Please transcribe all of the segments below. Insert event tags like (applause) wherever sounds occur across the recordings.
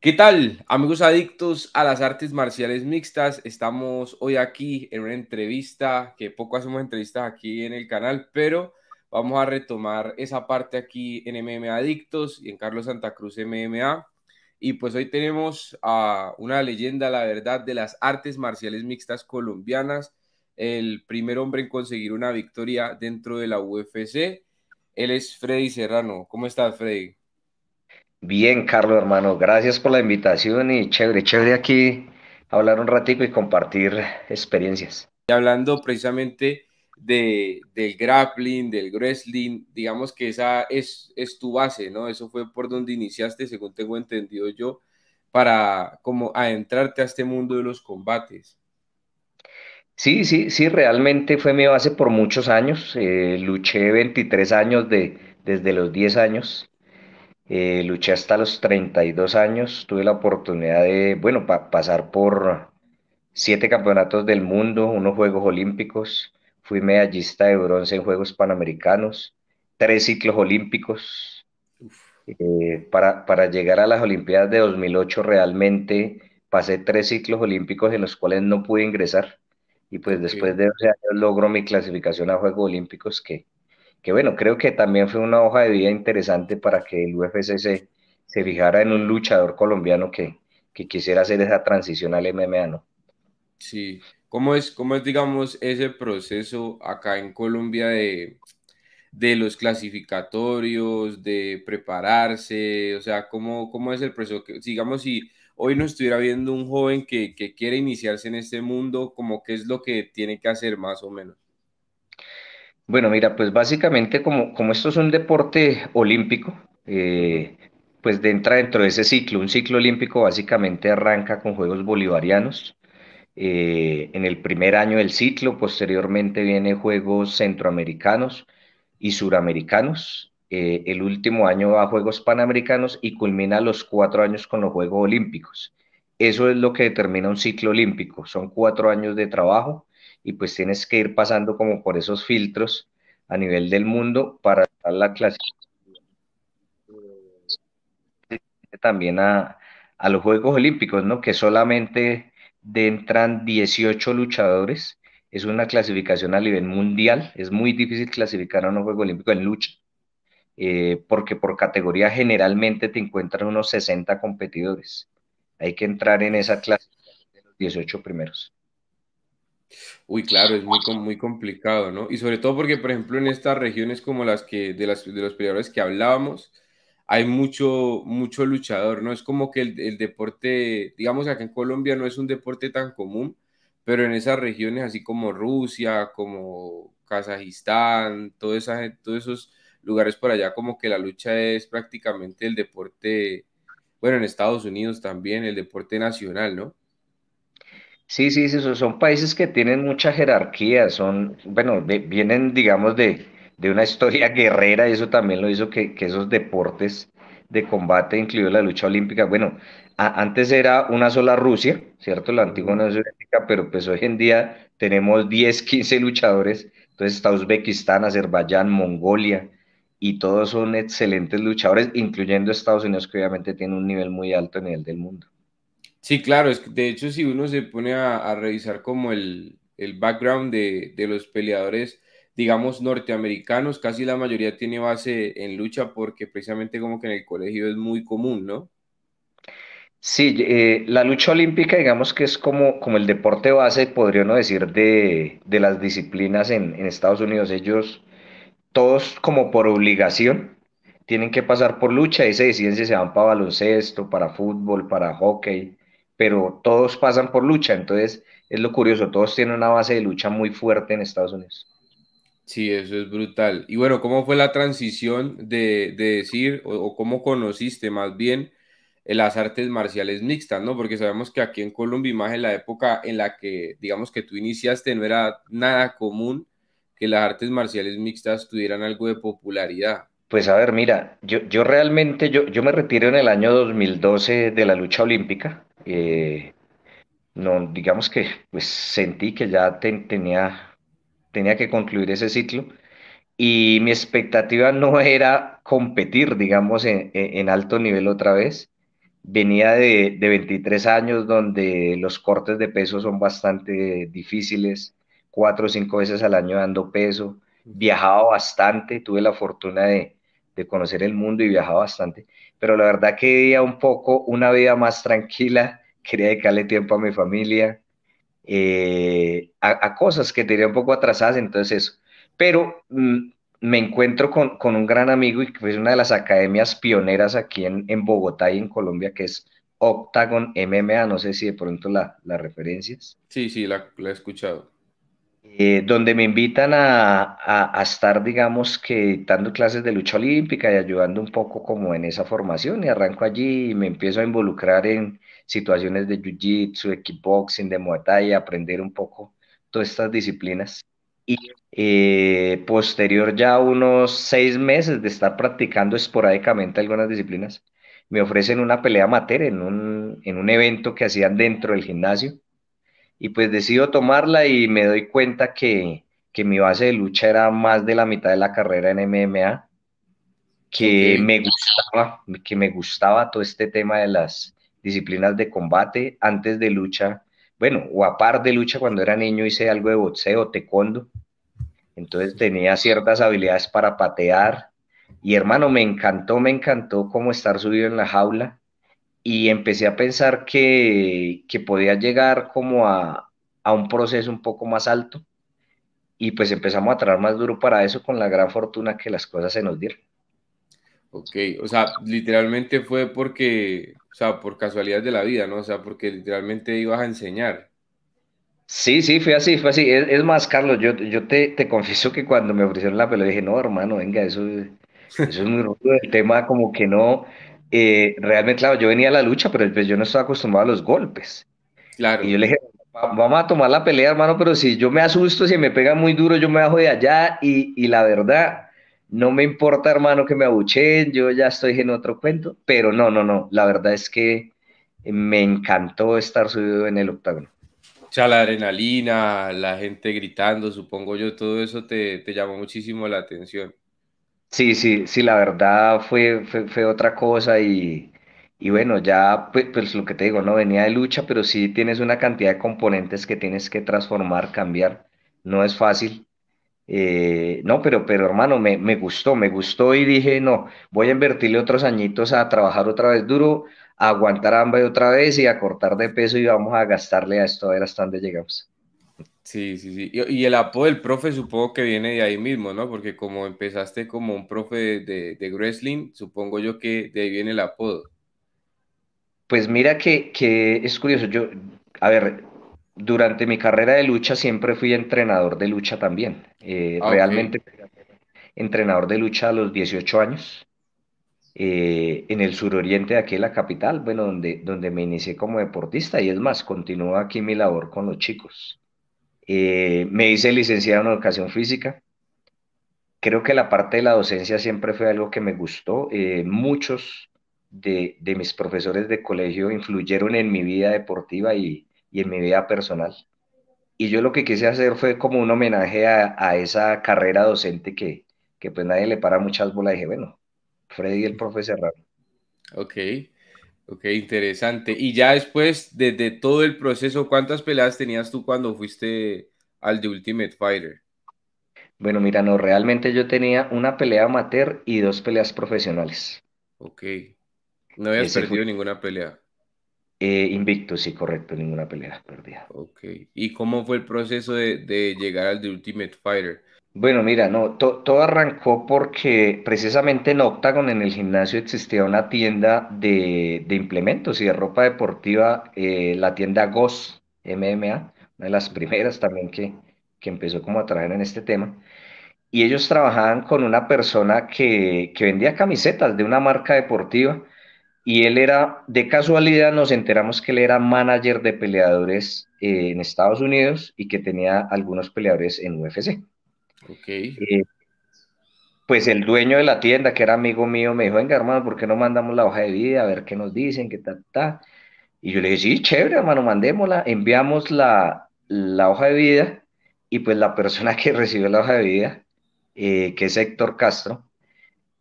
¿Qué tal, amigos adictos a las artes marciales mixtas? Estamos hoy aquí en una entrevista, que poco hacemos entrevistas aquí en el canal, pero vamos a retomar esa parte aquí en MMA Adictos y en Carlos Santa Cruz MMA. Y pues hoy tenemos a una leyenda, la verdad, de las artes marciales mixtas colombianas, el primer hombre en conseguir una victoria dentro de la UFC. Él es Freddy Serrano. ¿Cómo estás, Freddy? Bien, Carlos, hermano. Gracias por la invitación y chévere, chévere aquí hablar un ratico y compartir experiencias. Y hablando precisamente de, del grappling, del wrestling, digamos que esa es, es tu base, ¿no? Eso fue por donde iniciaste, según tengo entendido yo, para como adentrarte a este mundo de los combates. Sí, sí, sí, realmente fue mi base por muchos años. Eh, luché 23 años de, desde los 10 años. Eh, luché hasta los 32 años. Tuve la oportunidad de, bueno, para pasar por siete campeonatos del mundo, unos Juegos Olímpicos, fui medallista de bronce en Juegos Panamericanos, tres ciclos olímpicos. Eh, para, llegar a las Olimpiadas de 2008 realmente pasé tres ciclos olímpicos en los cuales no pude ingresar y pues después de 12 años logro mi clasificación a Juegos Olímpicos que, que bueno, creo que también fue una hoja de vida interesante para que el UFC se, fijara en un luchador colombiano que, que quisiera hacer esa transición al MMA, ¿no? Sí. ¿Cómo es, cómo es digamos, ese proceso acá en Colombia de, los clasificatorios, de prepararse? O sea, ¿cómo, es el proceso? Que, digamos, si hoy no estuviera viendo un joven que, que quiere iniciarse en este mundo, como qué es lo que tiene que hacer más o menos? Bueno, mira, pues básicamente como, esto es un deporte olímpico, eh, pues entra dentro de ese ciclo. Un ciclo olímpico básicamente arranca con Juegos Bolivarianos, eh, en el primer año del ciclo, posteriormente viene Juegos Centroamericanos y Suramericanos, eh, el último año va a Juegos Panamericanos y culmina los cuatro años con los Juegos Olímpicos. Eso es lo que determina un ciclo olímpico, son cuatro años de trabajo y pues tienes que ir pasando como por esos filtros a nivel del mundo para dar la clasificación eh, también a, a los Juegos Olímpicos, ¿no? Que solamente de entran 18 luchadores. Es una clasificación a nivel mundial. Es muy difícil clasificar a un Juego Olímpico en lucha, eh, porque por categoría generalmente te encuentran unos 60 competidores. Hay que entrar en esa clasificación de los 18 primeros. Uy, claro, es muy, complicado, ¿no? Y sobre todo porque, por ejemplo, en estas regiones como las que de, las, de los peleadores que hablábamos, hay mucho, mucho luchador, ¿no? Es como que el, deporte, digamos, acá en Colombia no es un deporte tan común, pero en esas regiones, así como Rusia, como Kazajistán, todos esos lugares por allá, como que la lucha es prácticamente el deporte, bueno, en Estados Unidos también, el deporte nacional, ¿no? Sí, sí, sí, son países que tienen mucha jerarquía, son, bueno, vienen, digamos, de, de una historia (laughs) guerrera, eso también lo hizo que, esos deportes de combate, incluido la lucha olímpica, bueno, antes era una sola Rusia, ¿cierto? La antigua Unión Soviética, pero pues hoy en día tenemos 10, 15 luchadores, entonces está Uzbekistán, Azerbaiyán, Mongolia, y todos son excelentes luchadores, incluyendo Estados Unidos, que obviamente tiene un nivel muy alto en nivel del mundo. Sí, claro, es que de hecho si uno se pone a, revisar como el, background de, de los peleadores, digamos, norteamericanos, casi la mayoría tiene base en lucha porque precisamente como que en el colegio es muy común, ¿no? Sí, eh, la lucha olímpica, digamos que es como, como el deporte base, podría uno decir, de, las disciplinas en, en, Estados Unidos. Ellos, todos como por obligación, tienen que pasar por lucha y se deciden si se van para baloncesto, para fútbol, para hockey, pero todos pasan por lucha. Entonces, es lo curioso, todos tienen una base de lucha muy fuerte en Estados Unidos. Sí, eso es brutal. Y bueno, ¿cómo fue la transición de, decir o, cómo conociste más bien las artes marciales mixtas, ¿no? Porque sabemos que aquí en Colombia, más en la época en la que, digamos, que tú iniciaste, no era nada común que las artes marciales mixtas tuvieran algo de popularidad. Pues a ver, mira, yo, yo realmente, yo, me retiro en el año 2012 de la lucha olímpica. Eh, no, digamos que pues sentí que ya tenía tenía que concluir ese ciclo y mi expectativa no (laughs) era competir, digamos, en, alto nivel otra vez. Venía de, de, 23 años donde los cortes de peso son bastante difíciles, cuatro o cinco veces al año dando peso, viajaba bastante, tuve la fortuna de, conocer el mundo y viajaba bastante, pero la verdad que un poco una vida más tranquila, (laughs) quería dedicarle tiempo a mi familia, eh, a, cosas que tenía un poco atrasadas, entonces eso. Pero mm, me encuentro con, con, un gran amigo y que es una de las academias pioneras aquí en, en, Bogotá y en Colombia, que es Octagon MMA, no sé si de pronto la, la referencias. Sí, sí, la, he escuchado. Eh, donde me invitan a, a, a, estar, digamos, que dando clases de lucha olímpica y ayudando un poco como en esa formación y arranco allí y me empiezo a involucrar en, situaciones de jiu-jitsu, de kickboxing, de muay thai, aprender un poco todas estas disciplinas. Y eh, posterior ya unos seis meses de estar practicando esporádicamente algunas disciplinas, me ofrecen una pelea amateur en un, en un evento que hacían dentro del gimnasio. Y pues decido tomarla y me doy cuenta que, que mi base de lucha era más de la mitad de la carrera en MMA, que me gustaba, que me gustaba todo este tema de las, disciplinas de combate, antes de lucha, bueno, o a par de lucha cuando era niño hice algo de boxeo, taekwondo. Entonces tenía ciertas habilidades para patear. Y hermano, me encantó, me encantó cómo estar subido en la jaula. Y empecé a pensar que, que podía llegar como a, a un proceso un poco más alto. Y pues empezamos a traer más duro para eso con la gran fortuna que las cosas se nos dieron. Ok, o sea, literalmente fue porque, o sea, por casualidad de la vida, ¿no? O sea, porque literalmente ibas a enseñar. Sí, sí, fue así, fue así. Es, más, Carlos, yo, yo te, te, confieso que cuando me ofrecieron la pelea dije, no, hermano, venga, eso, eso es muy rudo. El tema como que no, eh, realmente, claro, yo venía a la lucha, pero pues yo no estaba acostumbrado a los golpes. Claro. Y yo le dije, vamos a tomar la pelea, hermano, pero si yo me asusto, si me pega muy duro, yo me bajo de allá y, y la verdad, no me importa, hermano, que me abucheen, yo ya estoy en otro cuento, pero no, no, no, la verdad es que me encantó estar subido en el octágono. O sea, la adrenalina, la gente gritando, supongo yo, todo eso te, llamó muchísimo la atención. Sí, sí, sí, la verdad fue, fue, otra cosa y, bueno, ya pues, pues, lo que te digo, no venía de lucha, pero sí tienes una cantidad de componentes que tienes que transformar, cambiar. No es fácil. Eh, no, pero, pero hermano, me, gustó, me gustó y dije, no, voy a invertirle otros añitos a trabajar otra vez duro, a aguantar hambre otra vez y a cortar de peso y vamos a gastarle a esto a ver hasta dónde llegamos. Sí, sí, sí. Y, el apodo del profe supongo que viene de ahí mismo, ¿no? Porque como empezaste como un profe de, de, wrestling, supongo yo que de ahí viene el apodo. Pues mira que, que es curioso, yo, a ver, durante mi carrera de lucha siempre fui entrenador de lucha también. Eh, ah, realmente entrenador de lucha a los 18 años. Eh, en el suroriente de aquí, la capital, bueno, donde, donde me inicié como deportista y es más, continúo aquí mi labor con los chicos. Eh, me hice licenciado en educación física. Creo que la parte de la docencia siempre fue algo que me gustó. muchos de, de, mis profesores de colegio influyeron en mi vida deportiva y, y en mi vida personal. Y yo lo que quise hacer fue como un homenaje a, esa carrera docente que, pues nadie le para muchas bolas. Y dije, bueno, Freddy el profe raro Ok, ok, interesante. Y ya después, desde todo el proceso, ¿cuántas peleas tenías tú cuando fuiste al The Ultimate Fighter? Bueno, mira, no, realmente yo tenía una pelea amateur y dos peleas profesionales. Ok. No había perdido ninguna pelea. Eh, invicto, sí, correcto, ninguna pelea perdida. Ok, ¿y cómo fue el proceso de, de llegar al The Ultimate Fighter? Bueno, mira, no, todo arrancó porque precisamente en Octagon, en el gimnasio, existía una tienda de, de implementos y de ropa deportiva, eh, la tienda Ghost MMA, una de las primeras también que, que empezó como a traer en este tema. Y ellos trabajaban con una persona que, que vendía camisetas de una marca deportiva y él era, de casualidad nos enteramos que él era manager de peleadores eh, en Estados Unidos y que tenía algunos peleadores en UFC. Ok. Eh, pues el dueño de la tienda, que era amigo mío, me dijo, venga hermano, ¿por qué no mandamos la hoja de vida? A ver qué nos dicen, qué tal, tal. Y yo le dije, sí, chévere hermano, mandémosla. Enviamos la, hoja de vida y pues la persona (laughs) que recibió la hoja de vida, eh, que es Héctor Castro,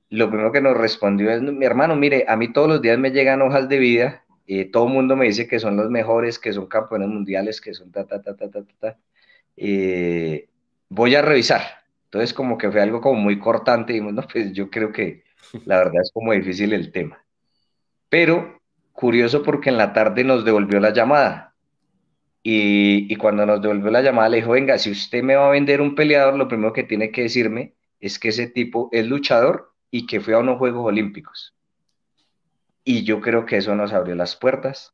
lo primero que nos respondió es, mi hermano, mire, a mí todos los días me llegan hojas de vida, eh, todo el mundo me dice que son los mejores, que son campeones mundiales, que son ta, ta, ta, ta, ta, ta. voy a revisar. Entonces como que fue algo como muy cortante, y dijimos, no, pues yo creo que la verdad es como difícil el tema. Pero curioso porque en la tarde nos devolvió la llamada. Y, y, cuando nos devolvió la llamada le dijo, venga, si usted me va a vender un peleador, lo primero que tiene que decirme es que ese tipo es luchador y que fue a unos Juegos Olímpicos. Y yo creo que eso nos abrió las puertas.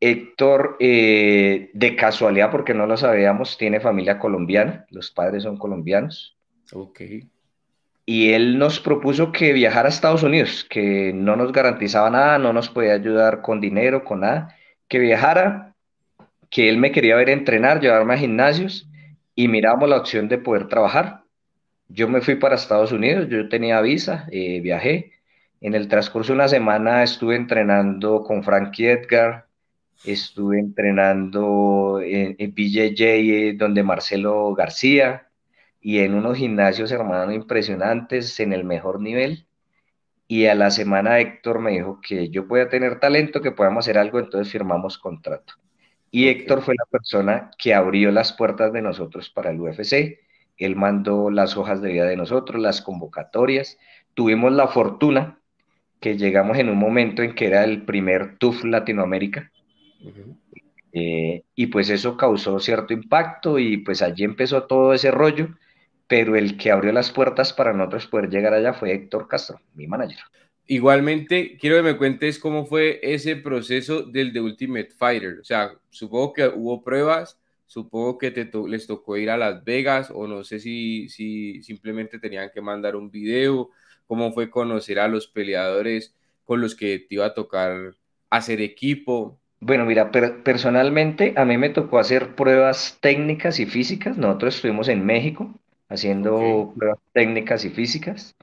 Héctor, eh, de casualidad, porque no lo sabíamos, tiene familia colombiana, los padres son colombianos. Ok. Y él nos propuso que viajara a Estados Unidos, que no nos garantizaba nada, no nos podía ayudar con dinero, con nada, que viajara, que él me quería ver entrenar, llevarme a gimnasios y miramos la opción de poder trabajar. Yo me fui para Estados Unidos, yo tenía visa, eh, viajé. En el transcurso de una semana estuve entrenando con Frankie Edgar, estuve entrenando en, en BJJ, donde Marcelo García, y en unos gimnasios, hermano, impresionantes, en el mejor nivel. Y a la semana Héctor me dijo que yo pueda tener talento, que podamos hacer algo, entonces firmamos contrato. Y Héctor fue la persona que abrió las puertas de nosotros para el UFC él mandó las hojas de vida de nosotros, las convocatorias. Tuvimos la fortuna que llegamos en un momento en que era el primer TUF Latinoamérica. Eh, y pues eso causó cierto impacto y pues allí empezó todo ese rollo, pero el que abrió las puertas para nosotros poder llegar allá fue Héctor Castro, mi manager. Igualmente, quiero que me cuentes cómo fue ese proceso del The Ultimate Fighter. O sea, supongo que hubo pruebas, Supongo que te les tocó ir a Las Vegas o no sé si, si simplemente tenían que mandar un video, cómo fue conocer a los peleadores con los que te iba a tocar hacer equipo. Bueno, mira, personalmente a mí me tocó hacer pruebas técnicas y físicas. Nosotros estuvimos en México haciendo pruebas técnicas y físicas.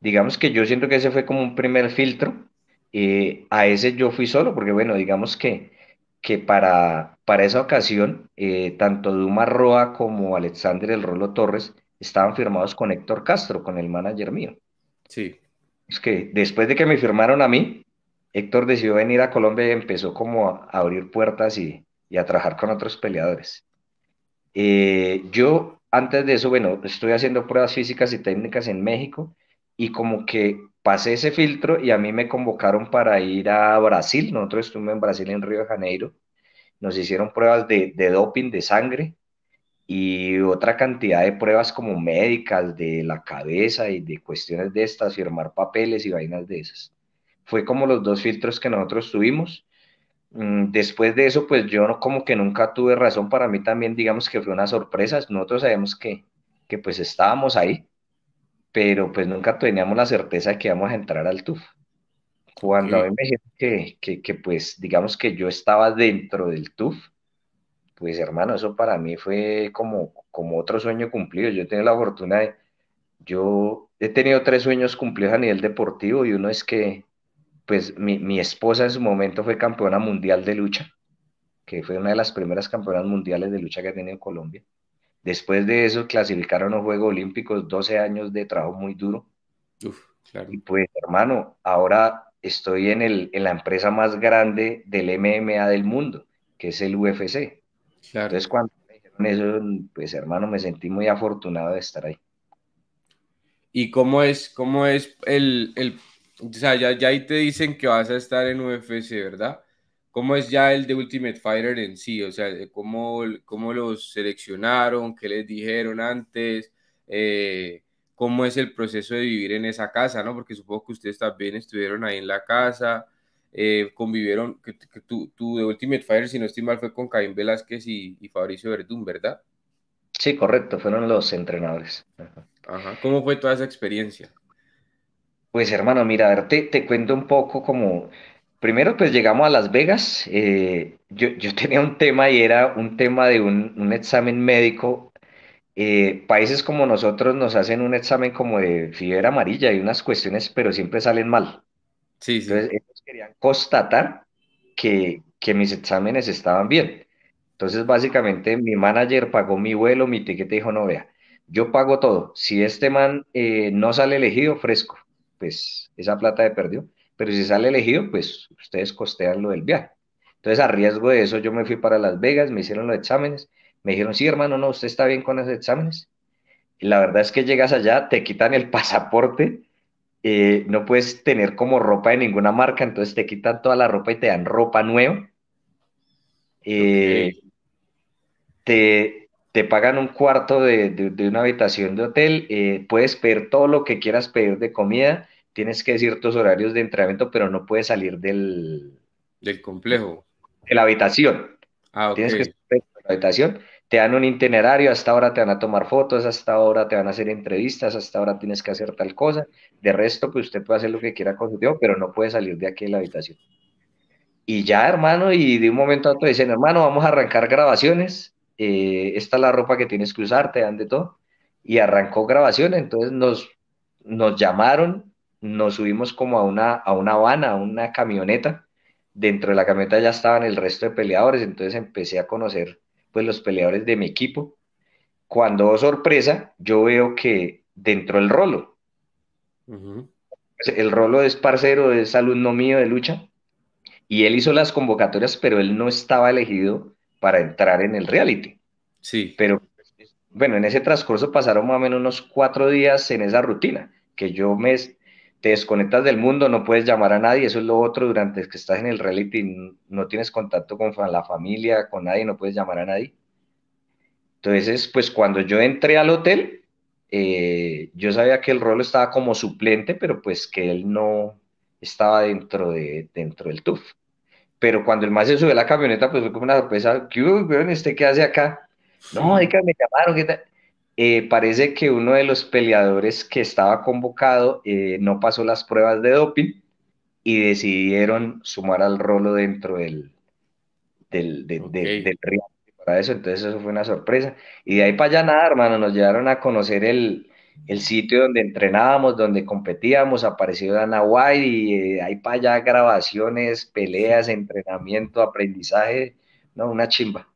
Digamos que yo siento que ese fue como un primer filtro. Eh, a ese yo fui solo, porque bueno, digamos que que para, para esa ocasión, eh, tanto Duma Roa como Alexander El Rolo Torres estaban firmados con Héctor Castro, con el manager mío. Sí. Es que después de que me firmaron a mí, Héctor decidió venir a Colombia y empezó como a abrir puertas y, a trabajar con otros peleadores. Eh, yo antes de eso, bueno, estoy haciendo pruebas físicas y técnicas en México y como que pasé ese filtro y a mí me convocaron para ir a Brasil. Nosotros estuvimos en Brasil, en Río de Janeiro. Nos hicieron pruebas de, de doping de sangre y otra cantidad de pruebas como médicas de la cabeza y de cuestiones de estas, firmar papeles y vainas de esas. Fue como los dos filtros que nosotros tuvimos. Mm, después de eso, pues yo como que nunca tuve razón. Para mí también, digamos que fue una sorpresa. Nosotros sabemos que, que pues estábamos ahí, pero pues nunca teníamos la certeza de que íbamos a entrar al TUF. Cuando me dijeron que, pues digamos que yo estaba dentro del TUF, pues hermano, eso para mí fue como, como otro sueño cumplido. Yo he tenido la fortuna de, yo he tenido tres sueños cumplidos a nivel deportivo y uno es que pues mi, mi esposa en su momento fue campeona mundial de lucha, que fue una de las primeras campeonas mundiales de lucha que ha tenido Colombia. Después de eso clasificaron los Juegos Olímpicos 12 años de trabajo muy duro. Y pues, hermano, ahora estoy en, el, en la empresa más grande del MMA del mundo, que es el UFC. Entonces, cuando me dijeron eso, pues, hermano, me sentí muy afortunado de estar ahí. ¿Y cómo es, cómo es el, o sea, ya ahí te dicen que vas a estar en UFC, ¿verdad? ¿Cómo es ya el de Ultimate Fighter en sí? O sea, eh, ¿cómo, cómo los seleccionaron? ¿Qué les dijeron antes? Eh, ¿Cómo es el proceso de vivir en esa casa? ¿no? Porque supongo que ustedes también estuvieron ahí en la casa, eh, convivieron, que, tú, de Ultimate Fighter, si no estoy mal, fue con Caín Velázquez y, Fabricio Verdún, ¿verdad? Sí, correcto, fueron los entrenadores. Ajá. ¿Cómo fue toda esa experiencia? Pues hermano, mira, a ver, te, te cuento un poco como Primero, pues llegamos a Las Vegas. Eh, yo, (laughs) tenía un tema y era un tema de un, examen médico. Eh, países como nosotros nos hacen un examen como de fiebre amarilla y unas cuestiones, pero siempre salen mal. Sí, Entonces, ellos querían constatar que, mis exámenes estaban bien. Entonces, básicamente, mi manager pagó mi vuelo, mi tiquete, dijo, no, vea, yo pago todo. Si este man eh, no sale elegido, fresco, pues esa plata de perdió. Pero si sale elegido, pues ustedes costean lo del viaje. Entonces, a riesgo de eso, yo me fui para Las Vegas, me hicieron los exámenes, me dijeron, sí, hermano, no, usted está bien con esos exámenes. Y la verdad es que llegas allá, te quitan el (laughs) pasaporte, eh, no puedes tener como ropa de ninguna marca, entonces te quitan toda la ropa y te dan ropa nueva. Eh, te, pagan un cuarto de, una habitación de hotel, eh, puedes pedir todo lo que quieras pedir de comida, tienes que decir tus horarios de entrenamiento, pero no puedes salir del... Del complejo. De la habitación. Ah, Tienes que salir de la habitación. Te dan un itinerario, hasta ahora te van a tomar fotos, hasta ahora te van a hacer entrevistas, hasta ahora tienes que hacer tal cosa. De resto, pues usted puede hacer lo que quiera con su tiempo, pero no puede salir de aquí de la habitación. Y ya, hermano, y de un momento a otro dicen, hermano, vamos a arrancar grabaciones. Eh, esta es la ropa que tienes que usar, te dan de todo. Y arrancó grabación, entonces nos, nos llamaron nos subimos como a una, a una van, a una camioneta. Dentro de la camioneta ya estaban el resto de peleadores, entonces empecé a conocer pues los peleadores de mi equipo. Cuando, oh, sorpresa, yo veo que dentro del rolo, pues, el rolo es parcero, es alumno mío de lucha, y él hizo las convocatorias, pero él no estaba elegido para entrar en el reality. Sí. Pero bueno, en ese transcurso pasaron más o menos unos cuatro días en esa rutina, que yo me, te desconectas del mundo, no puedes llamar a nadie, eso es lo otro, durante que estás en el reality no tienes contacto con la familia, con nadie, no puedes llamar a nadie. Entonces, pues cuando yo entré al hotel, eh, yo sabía que el rolo estaba como suplente, pero pues que él no estaba dentro, de, dentro del TUF. Pero cuando el más se subió a la camioneta, pues fue como una sorpresa, ¿qué, este qué hace acá? No, es que me llamaron, ¿qué tal? Eh, parece que uno de los peleadores que estaba convocado eh, no pasó las pruebas de doping y decidieron sumar al rolo dentro del, del, río para eso, entonces eso fue una sorpresa. Y de ahí para allá nada, hermano, nos llevaron a conocer el, sitio donde entrenábamos, donde competíamos, apareció Dana White y de eh, ahí para allá grabaciones, peleas, entrenamiento, aprendizaje, no, una chimba.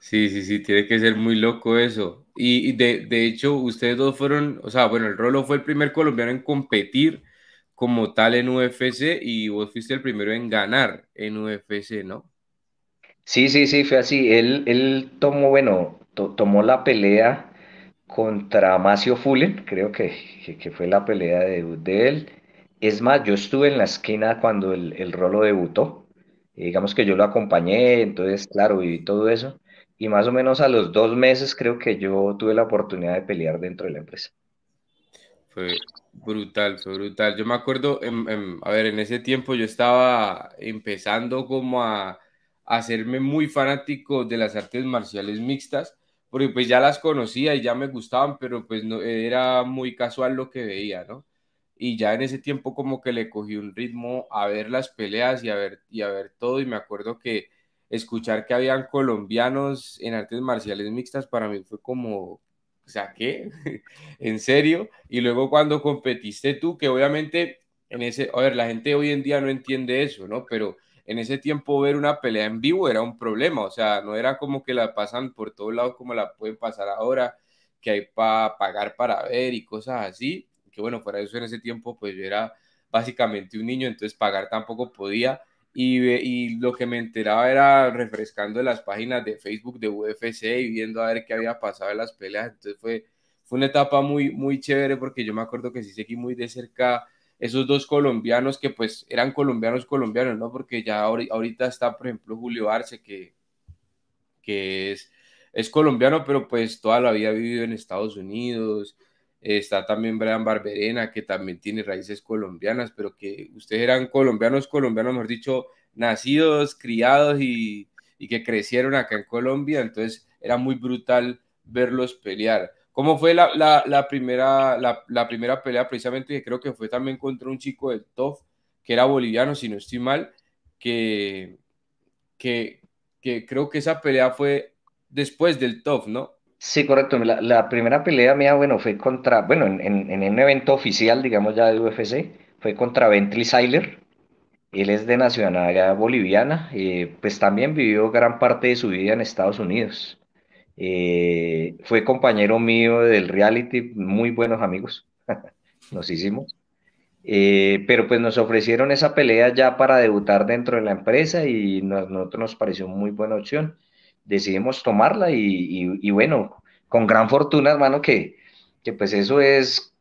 Sí, sí, sí, tiene que ser muy loco eso. Y de, de, hecho, ustedes dos fueron, o sea, bueno, el Rolo fue el primer colombiano en competir como tal en UFC y vos fuiste el primero en ganar en UFC, ¿no? Sí, sí, sí, fue así. Él, él tomó, bueno, tomó la pelea contra Macio Fullen, creo que, fue la pelea de él. Es más, yo estuve en la esquina cuando el, el Rolo debutó. Eh, digamos que yo lo acompañé, entonces, claro, viví todo eso y más o menos a los dos meses creo que yo tuve la oportunidad de pelear dentro de la empresa. Fue brutal, fue brutal. Yo me acuerdo, a ver, en ese tiempo yo estaba empezando como a, hacerme muy fanático de las artes marciales mixtas, porque pues ya las conocía y ya me gustaban, pero pues no, era muy casual lo que veía, ¿no? Y ya en ese tiempo como que le cogí un ritmo a ver las peleas y a ver, y a ver todo, y me acuerdo que escuchar que habían colombianos en artes marciales mixtas para mí fue como, o sea, ¿qué? (laughs) ¿En serio? Y luego cuando competiste tú, que obviamente en ese, a ver, la gente hoy en día no entiende eso, ¿no? Pero en ese tiempo ver una pelea en vivo era un problema, o sea, no era como que la pasan por todos lados como la pueden pasar ahora, que hay para pagar para ver y cosas así, que bueno, fuera eso en ese tiempo pues yo era básicamente un niño, entonces pagar tampoco podía, y, y, lo que me enteraba era refrescando las páginas de Facebook de UFC y viendo a ver qué había pasado en las peleas. Entonces fue, fue una etapa muy, muy chévere porque yo me acuerdo que sí seguí muy de cerca esos dos colombianos que pues eran colombianos colombianos, ¿no? Porque ya ahorita está, por ejemplo, Julio Arce, que, que es, es colombiano, pero pues toda la vida ha vivido en Estados Unidos está también Brian Barberena, que también tiene raíces colombianas, pero que ustedes eran colombianos, colombianos, mejor dicho, nacidos, criados y, que crecieron acá en Colombia, entonces era muy brutal verlos pelear. ¿Cómo fue la, primera, la, primera pelea precisamente? creo que fue también contra un chico del TOF, que era boliviano, si no estoy mal, que, que, que creo que esa pelea fue después del TOF, ¿no? Sí, correcto. La, primera pelea mía, bueno, fue contra, bueno, en, un evento oficial, digamos ya de UFC, fue contra Bentley Seiler. Él es de nacionalidad boliviana, eh, pues también vivió gran parte de su vida en Estados Unidos. Eh, fue compañero mío del reality, muy buenos amigos, (laughs) nos hicimos. Eh, pero pues nos ofrecieron esa pelea ya para debutar dentro de la empresa y a nosotros nos pareció muy buena opción decidimos tomarla y, bueno, con gran fortuna, hermano, que, que pues eso es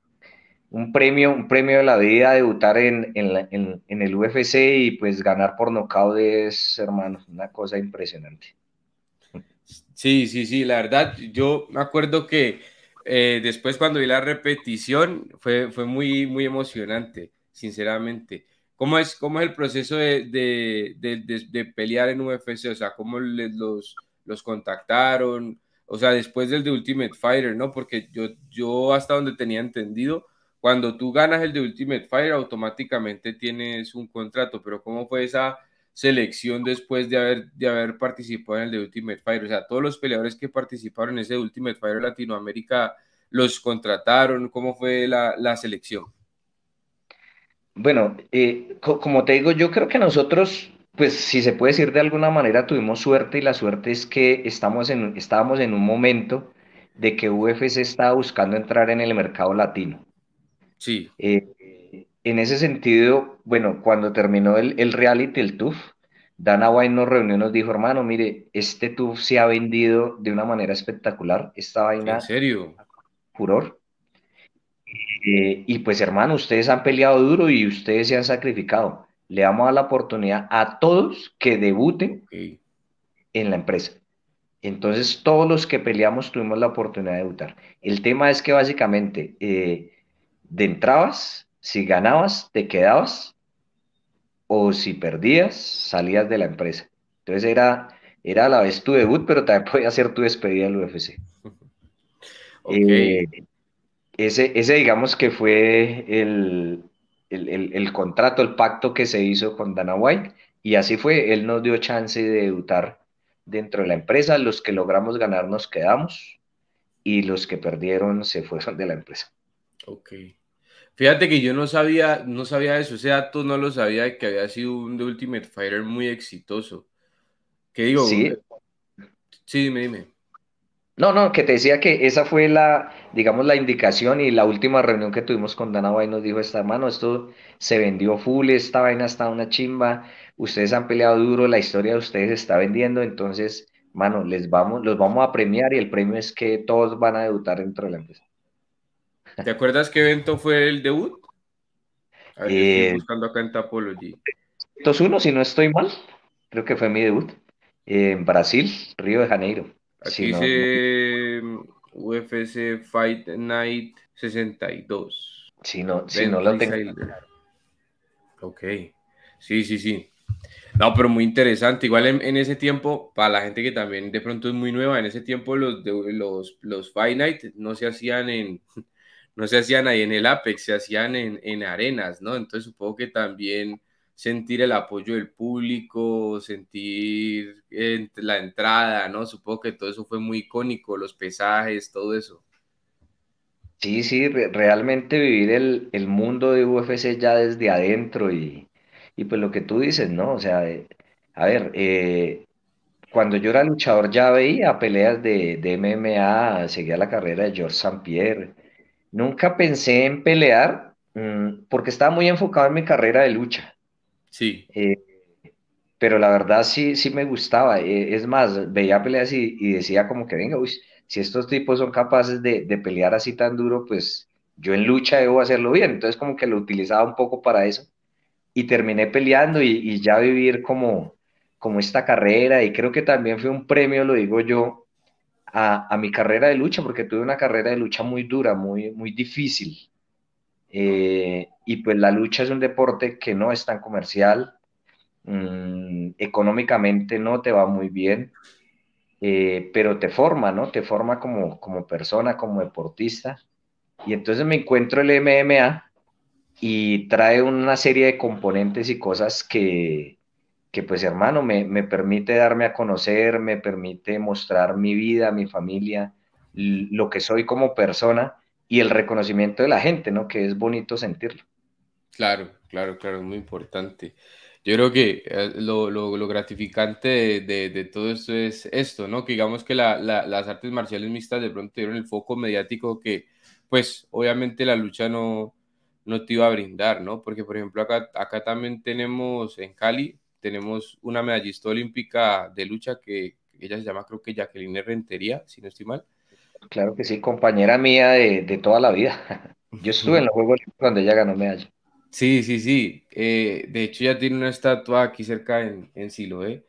un premio, un premio de la vida, debutar en, en, el UFC y pues ganar por nocaut es, hermano, una cosa impresionante. Sí, sí, sí, la verdad, yo me acuerdo que eh, después cuando vi la repetición fue, fue muy, muy emocionante, sinceramente. ¿Cómo es, cómo es el proceso de, pelear en UFC? O sea, ¿cómo los, los contactaron, o sea, después del de Ultimate Fighter, ¿no? Porque yo, yo hasta donde tenía entendido, cuando tú ganas el de Ultimate Fighter, automáticamente tienes un contrato, pero ¿cómo fue esa selección después de haber, de haber participado en el de Ultimate Fighter? O sea, todos los peleadores que participaron en ese Ultimate Fighter Latinoamérica, ¿los contrataron? ¿Cómo fue la, selección? Bueno, eh, como te digo, yo creo que nosotros pues si se puede decir de alguna manera, tuvimos suerte y la suerte es que estamos en, estábamos en un momento de que UFC estaba buscando entrar en el mercado latino. Sí. Eh, en ese sentido, bueno, cuando terminó el, reality, el TUF, Dana White nos reunió y nos dijo, hermano, mire, este TUF se ha vendido de una manera espectacular, esta vaina... ¿En serio? Furor. Eh, y pues hermano, ustedes han peleado duro y ustedes se han sacrificado le damos la oportunidad a todos que debuten en la empresa. Entonces, todos los que peleamos tuvimos la oportunidad de debutar. El tema es que básicamente, de eh, entrabas, si ganabas, te quedabas, o si perdías, salías de la empresa. Entonces, era, era a la vez tu debut, pero también (laughs) podía ser tu despedida al UFC. Eh, ese, digamos que fue el, el, contrato, el pacto que se hizo con Dana White, y así fue, él nos dio chance de debutar dentro de la empresa, los que logramos ganar nos quedamos, y los que perdieron se fueron de la empresa. Ok. Fíjate que yo no sabía, no sabía eso, sea tú no lo sabías que había sido un Ultimate Fighter muy exitoso. ¿Qué digo? Sí. Sí, dime, dime. No, no, que te decía que esa fue la, digamos, la indicación y la última reunión que tuvimos con Dana White nos dijo esta hermano, esto se vendió full, esta vaina está una chimba, ustedes han peleado duro, la historia de ustedes está vendiendo, entonces, mano, les vamos, los vamos a premiar y el premio es que todos van a debutar dentro de la empresa. ¿Te acuerdas qué evento fue el debut? A estoy eh, buscando acá en Tapology. uno, si no estoy mal, creo que fue mi debut en Brasil, Río de Janeiro. Aquí dice mm, UFC Fight Night 62. Si no, no lo tengo. Ok. Sí, sí, sí. No, pero muy interesante. Igual en, ese tiempo, para la gente que también de pronto es muy nueva, en ese tiempo los, los, los Fight Night no se hacían en, (laughs) no se hacían ahí en el Apex, se hacían en, en arenas, ¿no? Entonces supongo que también sentir el apoyo del público, sentir la entrada, ¿no? Supongo que todo eso fue muy icónico, los pesajes, todo eso. Sí, sí, realmente vivir el, mundo de UFC ya desde adentro y, y, pues lo que tú dices, ¿no? O sea, eh, a ver, eh, cuando yo era luchador ya veía peleas de, MMA, seguía la carrera de George St. Pierre. Nunca pensé en pelear mm, porque estaba muy enfocado en mi carrera de lucha. Sí. Eh, pero la verdad sí, sí me gustaba. Eh, es más, veía peleas y, decía como que, venga, si estos tipos son capaces de, de, pelear así tan duro, pues yo en lucha debo hacerlo bien. Entonces como que lo utilizaba un poco para eso. Y terminé peleando y, ya vivir como, como esta carrera. Y creo que también fue un premio, lo digo yo, a, a, mi carrera de lucha, porque tuve una carrera de lucha muy dura, muy, muy difícil. Eh, y pues la lucha es un deporte que no es tan comercial, mm, económicamente no te va muy bien, eh, pero te forma, ¿no? Te forma como, como persona, como deportista. Y entonces me encuentro el MMA y trae una serie de componentes y cosas que, que pues hermano, me, me, permite darme a conocer, me permite mostrar mi vida, mi familia, lo que soy como persona y el reconocimiento de la gente, ¿no? Que es bonito sentirlo. Claro, claro, claro, es muy importante. Yo creo que eh, lo, lo, gratificante de, de, todo esto es esto, ¿no? Que digamos que las artes marciales mixtas de pronto dieron el foco mediático que, pues, obviamente la lucha no, no te iba a brindar, ¿no? Porque, por ejemplo, acá, acá también tenemos en Cali, tenemos una medallista olímpica de lucha que ella se llama, creo que Jacqueline Rentería, si no estoy mal, Claro que sí, compañera mía de, toda la vida. (laughs) Yo estuve en los Juegos cuando ella ganó medallas. Sí, sí, sí. Eh, de hecho, ya tiene una estatua aquí cerca en, en Siloé.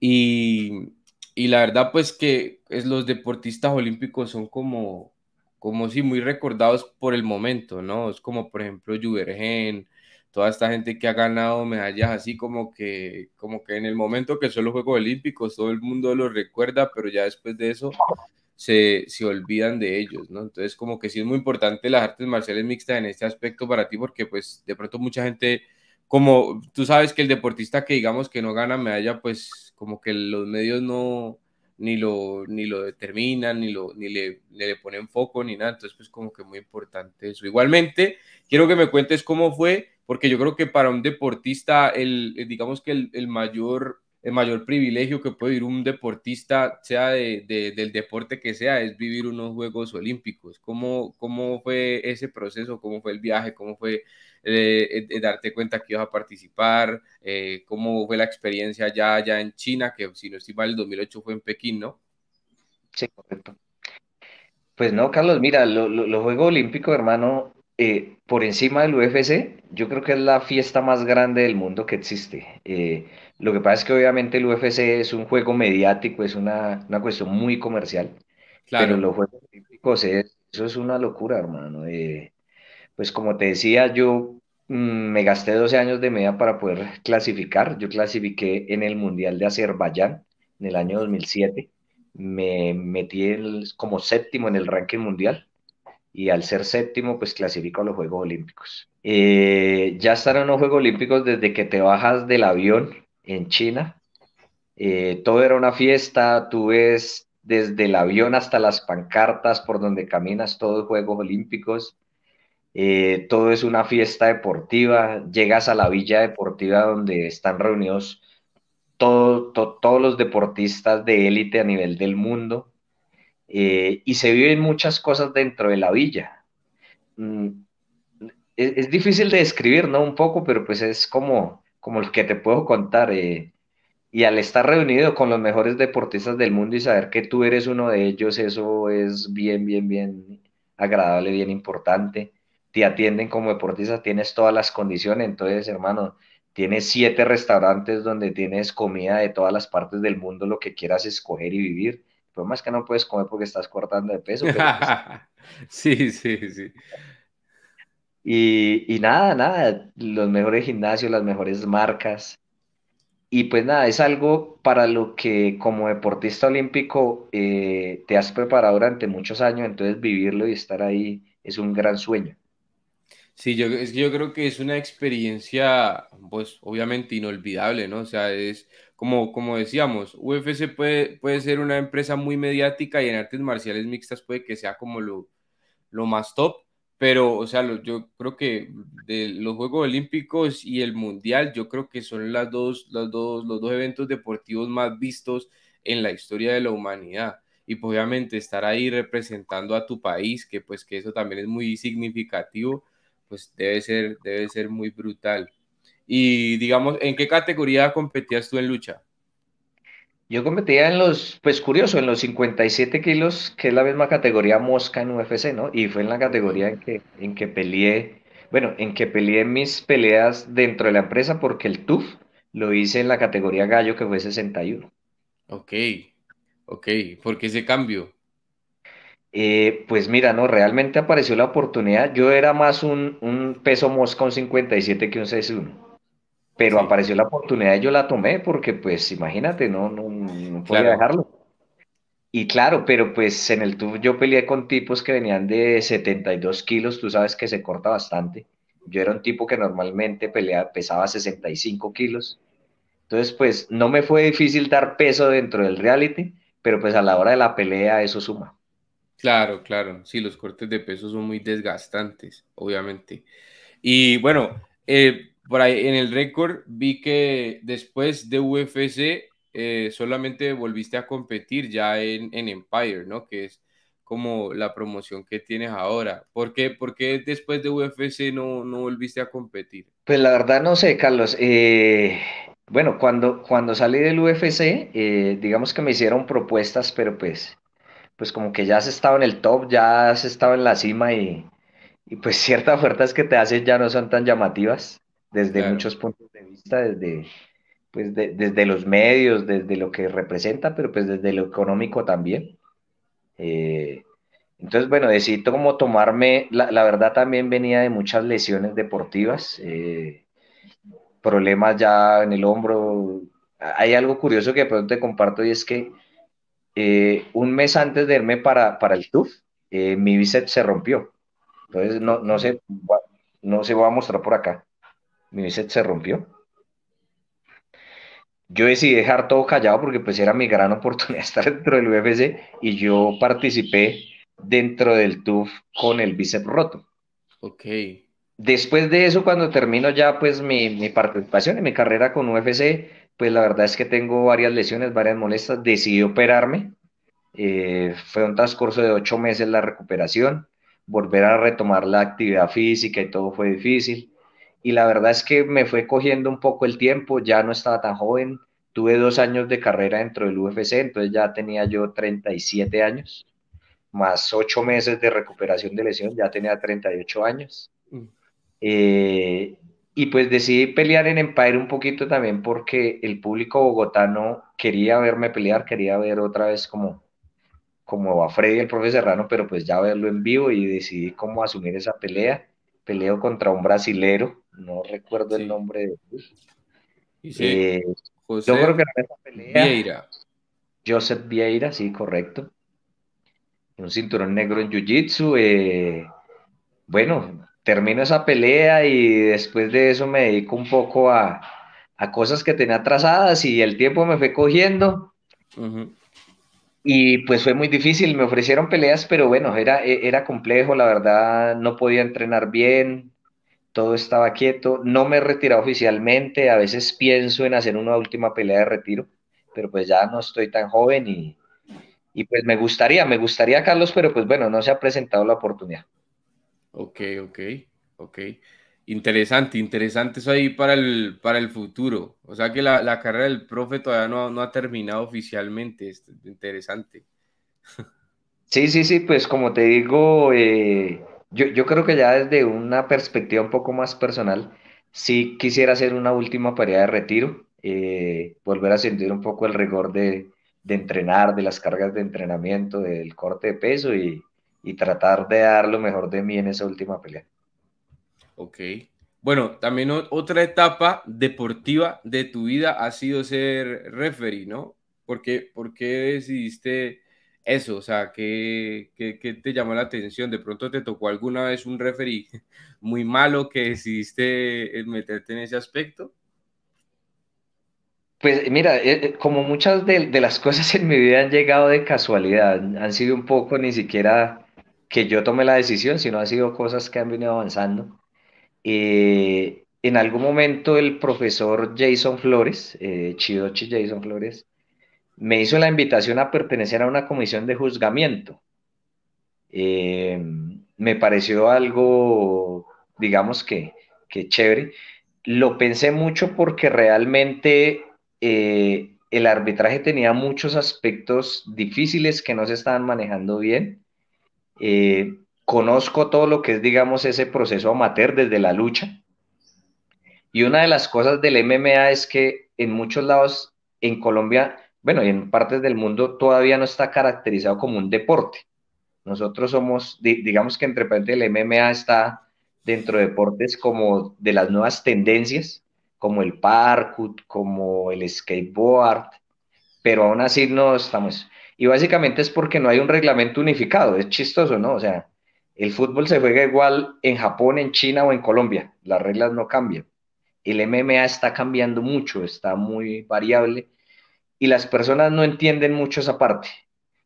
Y, la verdad, pues que es, pues, los deportistas olímpicos son como, como si muy recordados por el momento, ¿no? Es como, por ejemplo, Juvergen, toda esta gente que ha ganado medallas así como que, como que en el momento que son los Juegos Olímpicos, todo el mundo lo recuerda, pero ya después de eso se, olvidan de ellos, ¿no? Entonces, como que sí es muy importante las artes marciales mixtas en este aspecto para ti, porque pues de pronto mucha gente, como tú sabes que el deportista que digamos que no gana medalla, pues como que los medios no ni lo, ni lo determinan, ni, lo, ni le, le ponen foco, ni nada. Entonces, pues como que muy importante eso. Igualmente, quiero que me cuentes cómo fue, porque yo creo que para un deportista, el, digamos que el, el mayor el mayor privilegio que puede vivir un deportista, sea del deporte que sea, es vivir unos Juegos Olímpicos. ¿Cómo, cómo fue ese proceso? ¿Cómo fue el viaje? ¿Cómo fue eh, eh, eh, darte cuenta que ibas a participar? ¿Cómo fue la experiencia ya allá en China? Que si no estoy mal, el 2008 fue en Pekín, ¿no? Sí, correcto. Pues no, Carlos, mira, los Juegos Olímpicos, hermano, eh, por encima del UFC, yo creo que es la fiesta más grande del mundo que existe. Eh, lo que pasa es que obviamente el UFC es un juego mediático, es una, una cuestión muy comercial. Pero los Juegos Olímpicos, es, eso es una locura, hermano. Eh, pues como te decía, yo mm, me gasté 12 años de media para poder clasificar. Yo clasifiqué en el Mundial de Azerbaiyán en el año 2007. Me metí como séptimo en el ranking mundial y al ser séptimo, pues clasifico a los Juegos Olímpicos. Eh, ya están en los Juegos Olímpicos desde que te bajas del avión en China. Eh, todo era una fiesta, tú ves desde el avión hasta las pancartas por donde caminas, todos los Juegos Olímpicos. Eh, todo es una fiesta deportiva, llegas a la villa deportiva donde están reunidos todos los deportistas de élite a nivel del mundo eh, y se viven muchas cosas dentro de la villa. Mm, es, difícil de describir, ¿no? Un poco, pero pues es como, como lo que te puedo contar. Eh, y al estar reunido con los mejores deportistas del mundo y saber que tú eres uno de ellos, eso es bien, bien, bien agradable, bien importante. Te atienden como deportista, tienes todas las condiciones, entonces, hermano, tienes siete restaurantes donde tienes comida de todas las partes del mundo, lo que quieras escoger y vivir. Pues más que no puedes comer porque estás cortando de peso. Pues (laughs) sí, sí, sí. Y, y, nada, nada, los mejores gimnasios, las mejores marcas. Y pues nada, es algo para lo que como deportista olímpico eh, te has preparado durante muchos años, entonces vivirlo y estar ahí es un gran sueño. Sí, yo, es yo creo que es una experiencia, pues obviamente inolvidable, ¿no? O sea, es como, como decíamos, UFC puede, puede ser una empresa muy mediática y en artes marciales mixtas puede que sea como lo, lo más top, pero o sea, yo creo que de los Juegos Olímpicos y el Mundial, yo creo que son las dos, las dos, los dos eventos deportivos más vistos en la historia de la humanidad. Y pues, obviamente estar ahí representando a tu país, que pues que eso también es muy significativo, pues debe ser, debe ser muy brutal. Y digamos, ¿en qué categoría competías tú en lucha? Yo competía en los, pues curioso, en los 57 kilos, que es la misma categoría mosca en UFC, ¿no? Y fue en la categoría en que, en que peleé, bueno, en que peleé mis peleas dentro de la empresa, porque el TUF lo hice en la categoría gallo, que fue 61. Ok, ok, ¿por qué ese cambio? Eh, pues mira, no, realmente apareció la oportunidad. Yo era más un, un peso mosca, un 57 que un 61 pero apareció la oportunidad y yo la tomé porque pues imagínate, no, no, no podía dejarlo. Y claro, pero pues en el tú yo peleé con tipos que venían de 72 kilos, tú sabes que se corta bastante. Yo era un tipo que normalmente pelea, pesaba 65 kilos. Entonces, pues no me fue difícil dar peso dentro del reality, pero pues a la hora de la pelea eso suma. Claro, claro, sí, los cortes de peso son muy desgastantes, obviamente. Y bueno, eh, por ahí en el récord vi que después de UFC eh, solamente volviste a competir ya en, Empire, ¿no? Que es como la promoción que tienes ahora. ¿Por qué, después de UFC no, volviste a competir? Pues la verdad no sé, Carlos. Eh, bueno, cuando, cuando salí del UFC, eh, digamos que me hicieron propuestas, pero pues, pues como que ya has estado en el top, ya has estado en la cima y, y pues (laughs) ciertas ofertas que te hacen ya no son tan llamativas desde muchos puntos de vista, desde, pues desde los medios, desde lo que representa, pero pues desde lo económico también. Eh, entonces, bueno, decidí como tomarme, la, verdad también venía de muchas lesiones deportivas, eh, problemas ya en el hombro. Hay algo curioso que pronto te comparto y es que eh, un mes antes de irme para, el TUF, mi bíceps se rompió. Entonces, no, no, se, no se va a mostrar por acá mi bíceps se rompió. Yo decidí dejar todo callado porque pues era mi gran (laughs) oportunidad estar dentro del UFC y yo participé dentro del TUF con el bíceps roto. Ok. Después de eso, cuando termino ya pues mi, mi participación en mi carrera con UFC, pues la verdad es que tengo varias lesiones, varias molestas, decidí operarme. Eh, fue un transcurso de ocho meses la recuperación, volver a retomar la actividad física y todo fue difícil y la verdad es que me fue cogiendo un poco el tiempo, ya no estaba tan joven, tuve dos años de carrera dentro del UFC, entonces ya tenía yo 37 años, más ocho meses de recuperación de lesión, ya tenía 38 años. Mm. Eh, y pues decidí pelear en Empire un poquito también porque el público bogotano quería verme pelear, quería ver otra vez como, como a Freddy el profe Serrano, pero pues ya verlo en vivo y decidí cómo asumir esa pelea. Peleo contra un brasilero no recuerdo el nombre de eh, yo creo que era pelea. Vieira. Joseph Vieira, sí, correcto. Un cinturón negro en Jiu-Jitsu. Eh, bueno, termino esa pelea y después de eso me dedico un poco a, cosas que tenía atrasadas y el tiempo me fue cogiendo. Y pues fue muy difícil, me ofrecieron peleas, pero bueno, era, e, era complejo, la verdad, no podía entrenar bien, todo estaba quieto, no me he retirado oficialmente, a veces pienso en hacer una última pelea de retiro, pero pues ya no estoy tan joven y, y pues me gustaría, me gustaría Carlos, pero pues bueno, no se ha presentado la oportunidad. Ok, ok, ok. Interesante, interesante eso ahí para el, para el futuro. O sea que la, carrera del profe todavía no, ha terminado oficialmente, interesante. Sí, sí, sí, pues como te digo, eh, yo, creo que ya desde una perspectiva un poco más personal, sí quisiera hacer una última pelea de retiro, eh, volver a sentir un poco el rigor de, entrenar, de las cargas de entrenamiento, del corte de peso y, tratar de dar lo mejor de mí en esa última pelea. Ok. Bueno, también otra etapa deportiva de tu vida ha sido ser referee, ¿no? Porque por qué decidiste eso, o sea, ¿qué, te llamó la atención? ¿De pronto te tocó alguna vez un referee (laughs) muy malo que decidiste eh, meterte en ese aspecto? Pues mira, eh, eh, como muchas de, las cosas en mi vida han llegado de casualidad, han sido un poco ni siquiera que yo tome la decisión, sino han sido cosas que han venido avanzando. en algún momento el profesor Jason Flores, Chidochi Jason Flores, me hizo la invitación a pertenecer a una comisión de juzgamiento. Eh, me pareció algo, digamos que, que, chévere. Lo pensé mucho porque realmente eh, el arbitraje tenía muchos aspectos difíciles que no se estaban manejando bien. Eh, conozco todo lo que es, digamos, ese proceso amateur desde la lucha. Y una de las cosas del MMA es que en muchos lados, en Colombia, bueno, y en partes del mundo todavía no está caracterizado como un deporte. Nosotros somos, digamos que entre paréntesis el MMA está dentro de deportes como de las nuevas tendencias, como el parkour, como el skateboard, pero aún así no estamos. Y básicamente es porque no hay un reglamento unificado, es chistoso, ¿no? O sea, el fútbol se juega igual en Japón, en China o en Colombia, las reglas no cambian. El MMA está cambiando mucho, está muy variable y las personas no entienden mucho esa parte.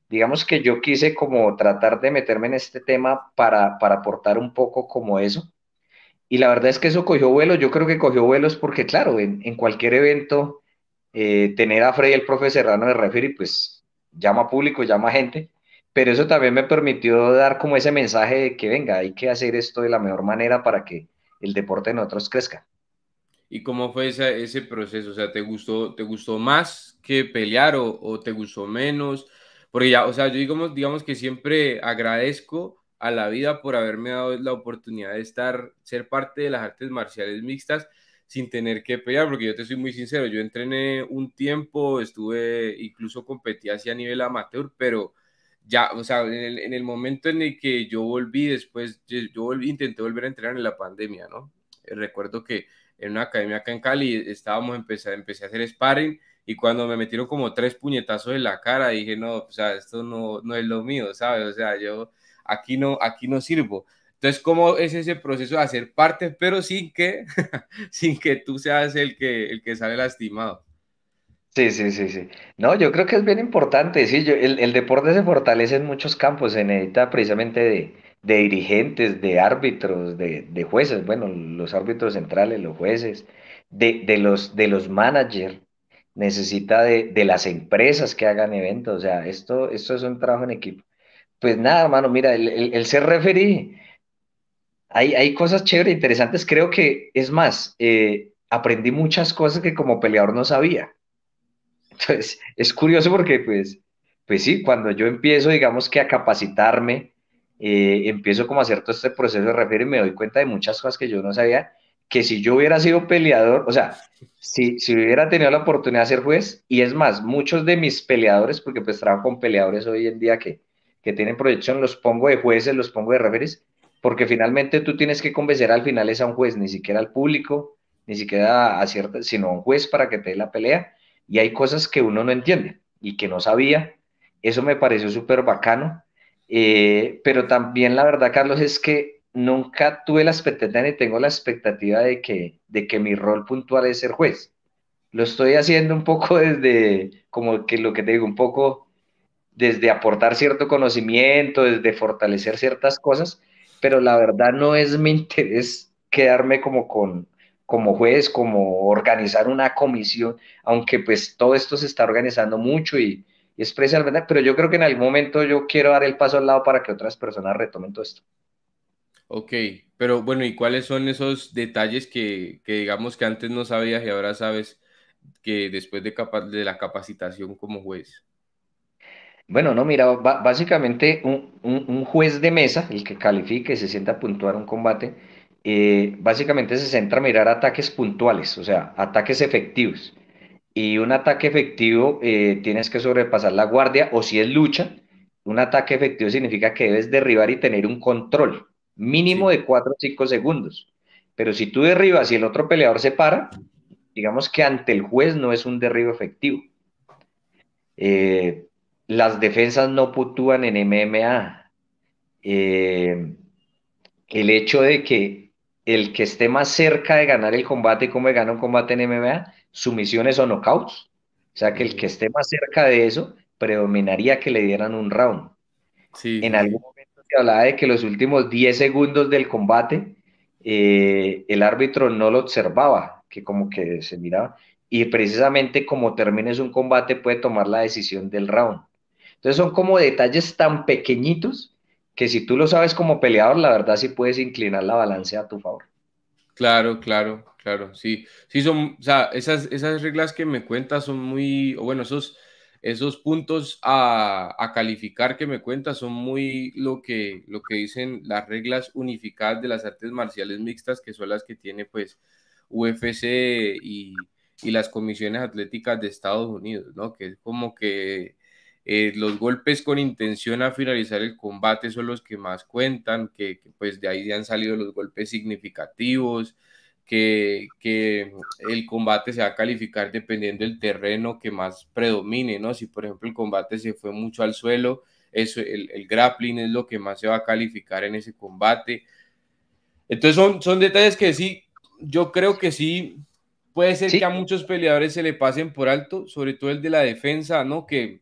Digamos que yo quise como tratar de meterme en este tema para, para aportar un poco como eso. Y la verdad es que eso cogió vuelo, yo creo que cogió vuelos porque claro, en, cualquier evento, eh, tener a Freddy el profe Serrano de y pues llama público, llama gente, pero eso también me permitió dar como ese mensaje de que venga, hay que hacer esto de la mejor manera para que el deporte de nosotros crezca. ¿Y cómo fue ese proceso? O sea, ¿te gustó, te gustó más que pelear o, te gustó menos? Porque ya, o sea, yo digamos, digamos que siempre agradezco a la vida por haberme dado la oportunidad de estar, ser parte de las artes marciales mixtas sin tener que pelear, porque yo te soy muy sincero, yo entrené un tiempo, estuve, incluso competí así a nivel amateur, pero ya, o sea, en el, momento en el que yo volví después, yo, volví, intenté volver a entrenar en la pandemia, ¿no? Recuerdo que en una academia acá en Cali, estábamos, empecé, empecé a hacer sparring y cuando me metieron como tres puñetazos en la cara, dije, no, o sea, esto no, no es lo mío, ¿sabes? O sea, yo aquí no, aquí no sirvo. Entonces, ¿cómo es ese proceso de hacer parte, pero sin que, (laughs) sin que tú seas el que, el que sale lastimado? Sí, sí, sí, sí. No, yo creo que es bien importante, sí, el, el, deporte se fortalece en muchos campos, se necesita precisamente de, de dirigentes, de árbitros, de, jueces, bueno, los árbitros centrales, los jueces, de, los, de los managers, necesita de, las empresas que hagan eventos, o sea, esto, esto es un trabajo en equipo. Pues nada, hermano, mira, el, el, ser referí, hay, hay cosas chéveres, interesantes, creo que, es más, eh, aprendí muchas cosas que como peleador no sabía. Entonces, es curioso porque, pues, pues sí, cuando yo empiezo, digamos que a capacitarme, eh, empiezo como a hacer todo este proceso de reflejo y me doy cuenta de muchas cosas que yo no sabía, que si yo hubiera sido peleador, o sea, si, hubiera tenido la oportunidad de ser juez, y es más, muchos de mis peleadores, porque pues trabajo con peleadores hoy en día que, que tienen proyección, los pongo de jueces, los pongo de referees, porque finalmente tú tienes que convencer al final es a un juez, ni siquiera al público, ni siquiera a cierta, sino a un juez para que te dé la pelea, y hay cosas que uno no entiende y que no sabía, eso me pareció súper bacano, eh, pero también la verdad, Carlos, es que nunca tuve la expectativa ni tengo la expectativa de que, de que mi rol puntual es ser juez. Lo estoy haciendo un poco (laughs) desde, como que lo que te digo, un poco desde aportar cierto conocimiento, desde fortalecer ciertas cosas, pero la verdad no es mi (laughs) interés quedarme como con como juez, como organizar una comisión, aunque pues todo esto se está organizando mucho y, y al ¿verdad? Pero yo creo que en algún momento yo quiero dar el paso al lado para que otras personas retomen todo esto. Ok, pero bueno, ¿y cuáles son esos detalles que, digamos que antes no sabías y ahora sabes que después de, de la capacitación como juez? Bueno, no, mira, básicamente un, juez de mesa, el que califique se sienta a puntuar un combate, eh, básicamente se centra a mirar ataques puntuales, o sea, ataques efectivos. Y un ataque efectivo eh, tienes que sobrepasar la guardia o si es lucha, un ataque efectivo significa que debes derribar y tener un control mínimo de 4 o 5 segundos. Pero si tú derribas y el otro peleador se para, digamos que ante el juez no es un derribo efectivo. Eh, las defensas no putúan en MMA. Eh, el hecho de que el que esté más cerca de ganar el combate, como gana un combate en MMA, sumisiones o knockouts. O sea que el que esté más cerca de eso, predominaría que le dieran un round. Sí. En algún momento se hablaba de que los últimos 10 segundos del combate, eh, el árbitro no lo observaba, que como que se miraba. Y precisamente como termines un combate puede tomar la decisión del round. Entonces son como detalles tan pequeñitos que si tú lo sabes como peleador, la verdad sí puedes inclinar la balance a tu favor. Claro, claro, claro, sí. Sí, son, o sea, esas, esas reglas que me cuentas son muy, o bueno, esos, esos puntos a, a, calificar que me cuentas son muy lo que, lo que dicen las reglas unificadas de las artes marciales mixtas, que son las que tiene pues UFC y, y las comisiones atléticas de Estados Unidos, ¿no? Que es como que eh, los golpes con intención a finalizar el combate son los que más cuentan, que, pues de ahí han salido los golpes significativos, que, el combate se va a calificar dependiendo del terreno que más predomine, ¿no? Si por ejemplo el combate se fue mucho al suelo, el, grappling es lo que más se va a calificar en ese combate. Entonces son, son detalles que sí, yo creo que sí, puede ser que a muchos peleadores se le pasen por alto, sobre todo el de la defensa, ¿no? Que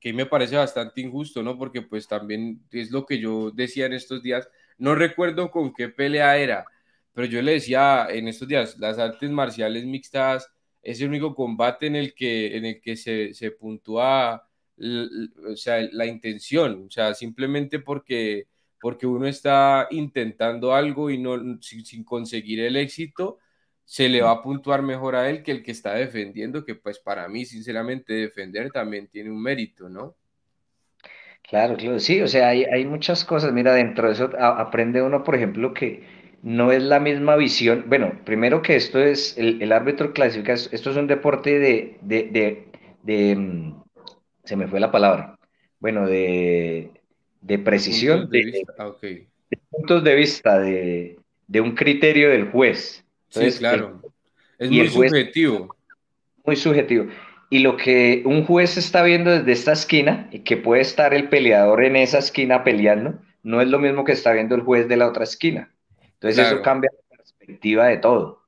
que me parece bastante injusto, ¿no? Porque pues también es lo que yo decía en estos días, no recuerdo con qué pelea era, pero yo le decía en estos días, las artes marciales mixtas es el único combate en el que, en el que se, se puntúa la intención, o sea, simplemente porque, porque uno está intentando algo y no, sin conseguir el éxito, se le va a puntuar mejor a él que el que está defendiendo, que pues para mí, sinceramente, defender también tiene un mérito, ¿no? Claro, claro, sí, o sea, hay, muchas cosas, mira, dentro de eso aprende uno, por ejemplo, que no es la misma visión, bueno, primero que esto es, el, árbitro clasifica, esto es un deporte de, de, de, de, mm, se me fue la palabra, bueno, de, precisión, puntos de, vista, puntos de vista, de un criterio del juez, sí, claro. Eh, es muy subjetivo. Muy subjetivo. Y lo que un juez está viendo desde esta esquina y que puede estar el peleador en esa esquina peleando, no es lo mismo que está viendo el juez de la otra esquina. Entonces eso cambia la perspectiva de todo.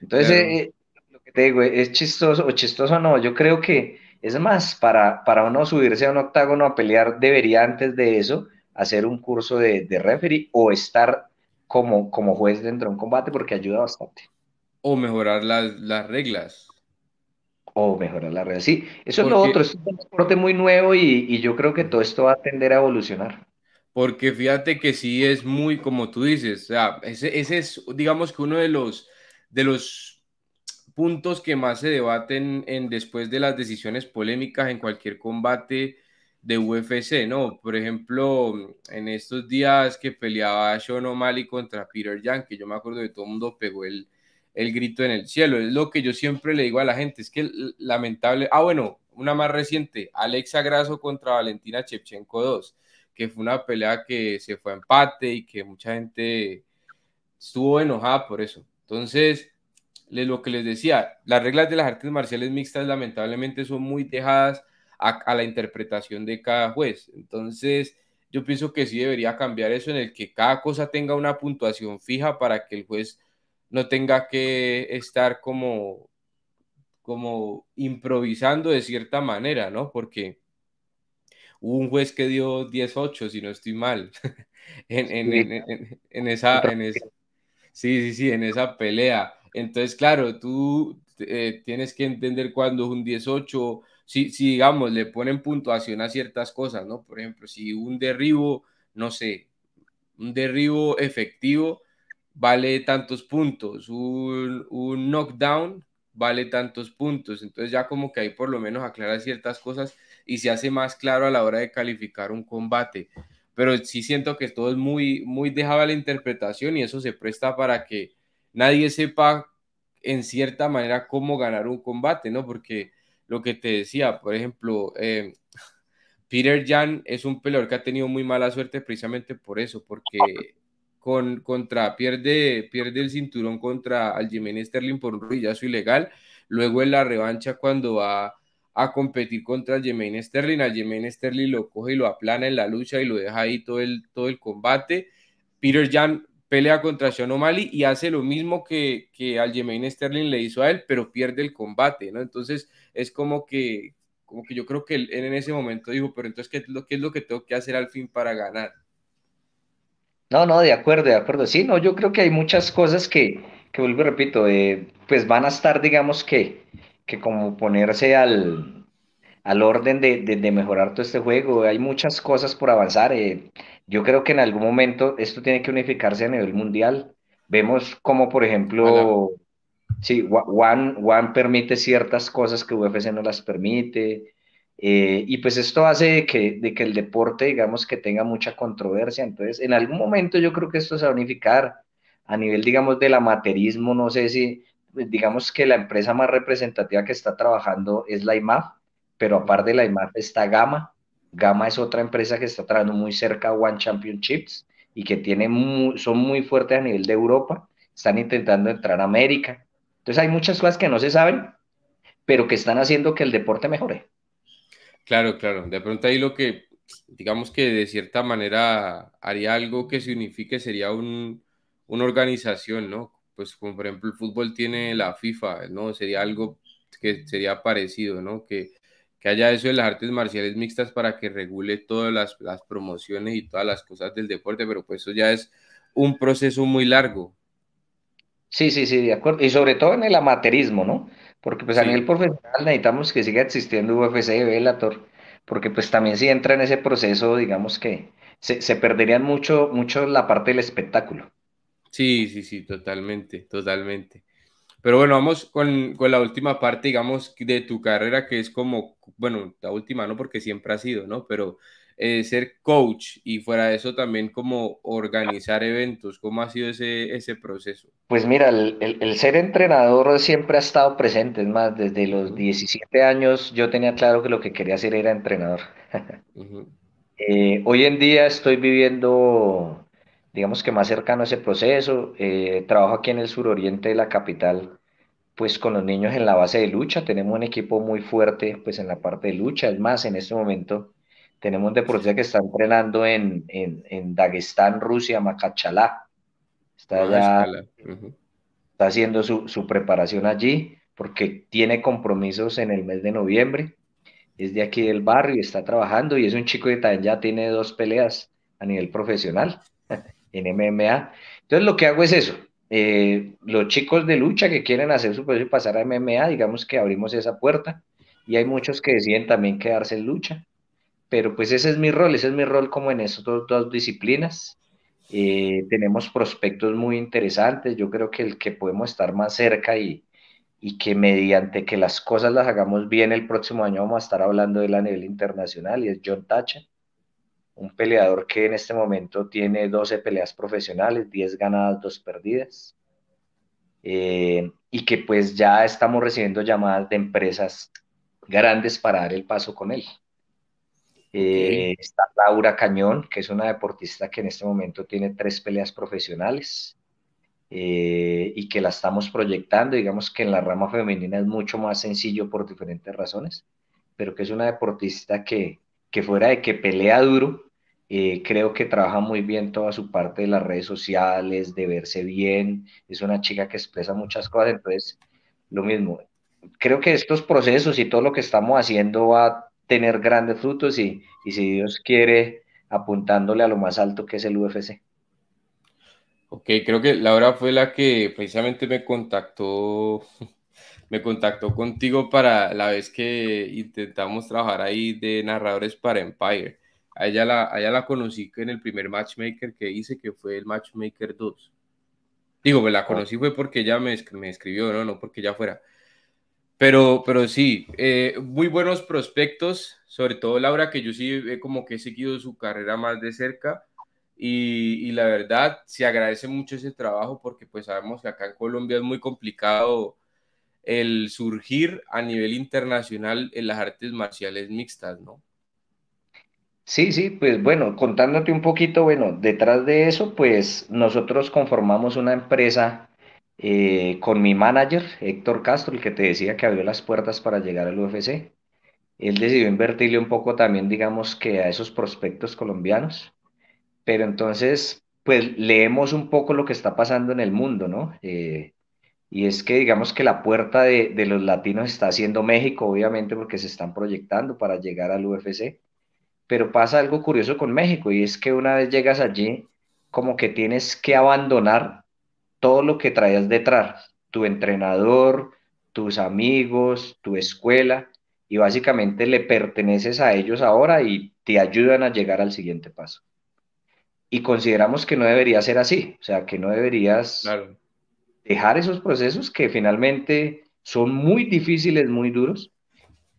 Entonces, eh, eh, lo que te digo, es chistoso o chistoso no, yo creo que es más, para, para uno subirse a un octágono a pelear, debería antes de eso hacer un curso de, de referee o estar como, como juez dentro de un combate porque ayuda bastante. O mejorar las, las reglas. O mejorar las reglas. Sí, eso es lo otro. Es un deporte muy nuevo y, y, yo creo que todo esto va a tender a evolucionar. Porque fíjate que sí es muy, como tú dices, o sea, ese, ese es, digamos que uno de los, de los puntos que más se debaten en, después de las decisiones polémicas en cualquier combate de UFC, ¿no? Por ejemplo, en estos días que peleaba Sean O'Malley contra Peter Young, que yo me acuerdo que todo el mundo pegó el, el grito en el cielo. Es lo que yo siempre le digo a la gente, es que lamentable, ah bueno, una más reciente, Alexa Grasso contra Valentina Chepchenko 2, que fue una pelea que se fue a empate y que mucha gente estuvo enojada por eso. Entonces, lo que les decía, las reglas de las artes marciales mixtas lamentablemente son muy dejadas a, la interpretación de cada juez. Entonces, yo pienso que sí debería cambiar eso en el que cada cosa tenga una puntuación fija para que el juez no tenga que estar como, como improvisando de cierta manera, ¿no? Porque hubo un juez que dio 18, si no estoy mal, (laughs) en, en, esa, sí, sí, sí, en esa pelea. Entonces, claro, tú eh, tienes que entender cuando es un 18 si, digamos, le ponen puntuación a ciertas cosas, ¿no? Por ejemplo, si un derribo, no sé, un derribo efectivo vale tantos puntos, un, knockdown vale tantos puntos, entonces ya como que ahí por lo menos aclara ciertas cosas y se hace más claro a la hora de calificar un combate. Pero sí siento que todo es muy, muy dejado a la interpretación y eso se presta para que nadie sepa en cierta manera cómo ganar un combate, ¿no? Porque lo que te decía, por ejemplo, eh, Peter Jan es un peleador que ha tenido muy mala suerte precisamente por eso, porque contra, pierde, pierde el cinturón contra Jiménez Sterling por un ruido ilegal, luego en la revancha cuando va a competir contra Aljamain Sterling, yemen Sterling lo coge y lo aplana en la lucha y lo deja ahí todo el, todo el combate, Peter Jan pelea contra Sean O'Malley y hace lo mismo que, que Aljamain Sterling le hizo a él, pero pierde el combate, ¿no? Entonces es como que, como que yo creo que él, en ese momento dijo, pero entonces, ¿qué es, lo, ¿qué es lo que tengo que hacer al fin para ganar? No, no, de acuerdo, de acuerdo. Sí, no, yo creo que hay muchas cosas que, que vuelvo y repito, eh, pues van a estar, digamos que, que como ponerse al, al orden de, de, de mejorar todo este juego. Hay muchas cosas por avanzar. Eh, yo creo que en algún momento esto tiene que unificarse a nivel mundial. Vemos como, por ejemplo, si sí, One, One permite ciertas cosas que UFC no las permite. Eh, y pues esto hace que, de que el deporte, digamos, que tenga mucha controversia. Entonces, en algún momento yo creo que esto se va a unificar a nivel, digamos, del amaterismo. No sé si, digamos que la empresa más representativa que está trabajando es la IMAF, pero aparte de la IMAF está Gama. Gama es otra empresa que está trabajando muy cerca a One Championships y que son muy fuertes a nivel de Europa, están intentando entrar a América. Entonces hay muchas cosas que no se saben, pero que están haciendo que el deporte mejore. Claro, claro. De pronto ahí lo que, digamos que de cierta manera haría algo que se unifique sería un, una organización, ¿no? Pues como por ejemplo el fútbol tiene la FIFA, ¿no? Sería algo que sería parecido, ¿no? Que que haya eso de las artes marciales mixtas para que regule todas las, promociones y todas las cosas del deporte, pero pues eso ya es un proceso muy largo. Sí, sí, sí, de acuerdo. Y sobre todo en el amateurismo, ¿no? Porque pues a nivel profesional necesitamos que siga existiendo UFC, Bellator, porque pues también si entra en ese proceso, digamos que se, se perderían mucho, mucho la parte del espectáculo. Sí, sí, sí, totalmente, totalmente. Pero bueno, vamos con, con, la última parte, digamos, de tu carrera, que es como, bueno, la última no, porque siempre ha sido, ¿no? Pero eh, ser coach y fuera de eso también como organizar eventos, ¿cómo ha sido ese, ese proceso? Pues mira, el, el, ser entrenador siempre ha estado presente, es más, desde los 17 años yo tenía claro que lo que quería hacer era entrenador. (laughs) Eh, hoy en día estoy viviendo digamos que más cercano a ese proceso. Eh, trabajo aquí en el suroriente de la capital, pues con los niños en la base de lucha. Tenemos un equipo muy fuerte, pues en la parte de lucha. Es más, en este momento tenemos un deportista que está entrenando en, en, Dagestán, Rusia, Macachalá. Está ah, está haciendo su, su preparación allí porque tiene compromisos en el mes de noviembre. Es de aquí del barrio, está trabajando y es un chico que también ya tiene dos peleas a nivel profesional en MMA. Entonces lo que hago es eso. Eh, los chicos de lucha que quieren hacer su proceso y pasar a MMA, digamos que abrimos esa puerta y hay muchos que deciden también quedarse en lucha, pero pues ese es mi rol, ese es mi rol como en esas dos, disciplinas. Eh, tenemos prospectos muy interesantes, yo creo que el que podemos estar más cerca y, que mediante que las cosas las hagamos bien el próximo año vamos a estar hablando de la a nivel internacional y es John Tacha un peleador que en este momento tiene 12 peleas profesionales, 10 ganadas, 2 perdidas, eh, y que pues ya estamos recibiendo llamadas de empresas grandes para dar el paso con él. Eh, está Laura Cañón, que es una deportista que en este momento tiene tres peleas profesionales eh, y que la estamos proyectando, digamos que en la rama femenina es mucho más sencillo por diferentes razones, pero que es una deportista que, que fuera de que pelea duro, eh, creo que trabaja muy bien toda su parte de las redes sociales, de verse bien. Es una chica que expresa muchas cosas, entonces lo mismo. Creo que estos procesos y todo lo que estamos haciendo va a tener grandes frutos y, y si Dios quiere, apuntándole a lo más alto que es el UFC. Ok, creo que Laura fue la que precisamente me contactó, (laughs) me contactó contigo para la vez que intentamos trabajar ahí de narradores para Empire. A ella la, conocí en el primer matchmaker que hice, que fue el matchmaker 2. Digo, me pues la ah. conocí fue porque ella me, me escribió, ¿no? No porque ya fuera. Pero, pero sí, eh, muy buenos prospectos, sobre todo Laura, que yo sí ve como que he seguido su carrera más de cerca y, y, la verdad se agradece mucho ese trabajo porque pues sabemos que acá en Colombia es muy complicado el surgir a nivel internacional en las artes marciales mixtas, ¿no? Sí, sí, pues bueno, contándote un poquito, bueno, detrás de eso, pues nosotros conformamos una empresa eh, con mi manager, Héctor Castro, el que te decía que abrió las puertas para llegar al UFC. Él decidió invertirle un poco también, digamos que a esos prospectos colombianos, pero entonces, pues leemos un poco lo que está pasando en el mundo, ¿no? Eh, y es que digamos que la puerta de, de los latinos está siendo México, obviamente, porque se están proyectando para llegar al UFC pero pasa algo curioso con México y es que una vez llegas allí, como que tienes que abandonar todo lo que traías detrás, tu entrenador, tus amigos, tu escuela, y básicamente le perteneces a ellos ahora y te ayudan a llegar al siguiente paso. Y consideramos que no debería ser así, o sea, que no deberías dejar esos procesos que finalmente son muy difíciles, muy duros,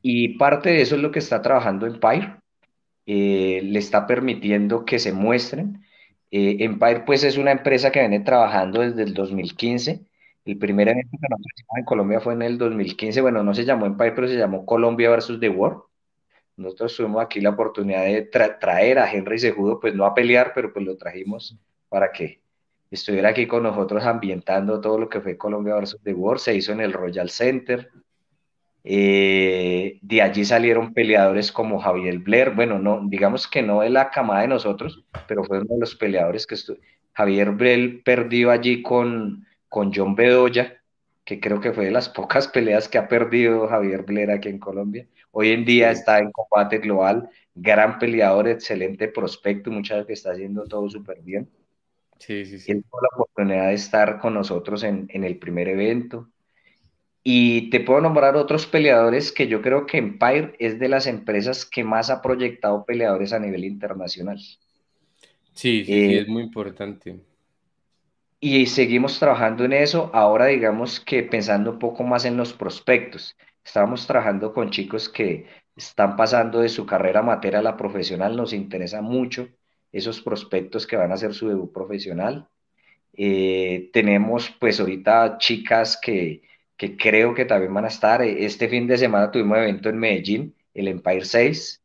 y parte de eso es lo que está trabajando Empire, eh, le está permitiendo que se muestren. Eh, Empire pues es una empresa que viene trabajando desde el 2015. El primer evento que nosotros hicimos en Colombia fue en el 2015. Bueno, no se llamó Empire, pero se llamó Colombia versus The World. Nosotros tuvimos aquí la oportunidad de traer a Henry Segudo, pues no a pelear, pero pues lo trajimos para que estuviera aquí con nosotros ambientando todo lo que fue Colombia versus The World. Se hizo en el Royal Center, eh, de allí salieron peleadores como Javier Blair, bueno, no, digamos que no de la camada de nosotros, pero fue uno de los peleadores que estuvo. Javier Blair perdió allí con, con John Bedoya, que creo que fue de las (laughs) pocas peleas que ha perdido Javier Blair aquí en Colombia. Hoy en día está en combate global, gran peleador, excelente prospecto, muchas veces que está haciendo todo súper bien. Sí, sí, sí. Él tuvo la oportunidad de estar con nosotros en, en el primer evento y te puedo nombrar otros peleadores que yo creo que Empire es de las empresas que más ha proyectado peleadores a nivel internacional. Sí, sí, eh, es muy importante. Y seguimos trabajando en eso. Ahora digamos que pensando un poco más en los prospectos. Estábamos trabajando con chicos que están pasando de su carrera amateur a la profesional. Nos interesa mucho esos prospectos que van a hacer su debut profesional. Eh, tenemos pues ahorita chicas que que creo que también van a estar. E, este fin de semana tuvimos evento en Medellín, el Empire 6.